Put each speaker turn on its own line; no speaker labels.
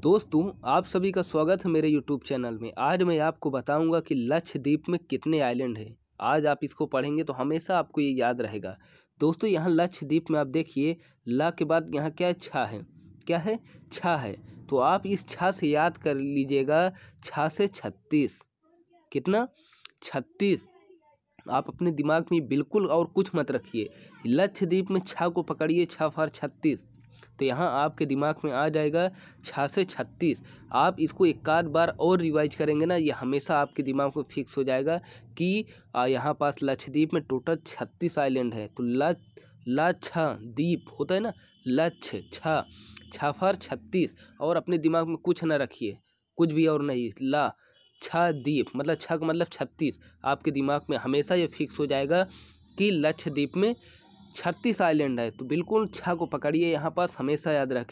दोस्तों आप सभी का स्वागत है मेरे YouTube चैनल में आज मैं आपको बताऊंगा कि लक्षद्वीप में कितने आइलैंड हैं आज आप इसको पढ़ेंगे तो हमेशा आपको ये याद रहेगा दोस्तों यहाँ लक्षद्वीप में आप देखिए ला के बाद यहाँ क्या छा है क्या है छा है तो आप इस छा से याद कर लीजिएगा छा से छत्तीस कितना छत्तीस आप अपने दिमाग में बिल्कुल और कुछ मत रखिए लक्षद्वीप में छा को पकड़िए छा फार छत्तीस तो यहाँ आपके दिमाग में आ जाएगा छः से छत्तीस आप इसको एक आध बार और रिवाइज करेंगे ना ये हमेशा आपके दिमाग में फिक्स हो जाएगा कि यहाँ पास लक्षद्वीप में टोटल छत्तीस आइलैंड है तो लक्ष लक्ष्य द्वीप होता है ना लक्ष्य छ छफर छत्तीस और अपने दिमाग में कुछ ना रखिए कुछ भी और नहीं ला छ दीप मतलब छ का मतलब छत्तीस आपके दिमाग में हमेशा ये फिक्स हो जाएगा कि लक्षद्वीप में छत्तीस आइलैंड है तो बिल्कुल छः को पकड़िए यहाँ पर हमेशा याद रखें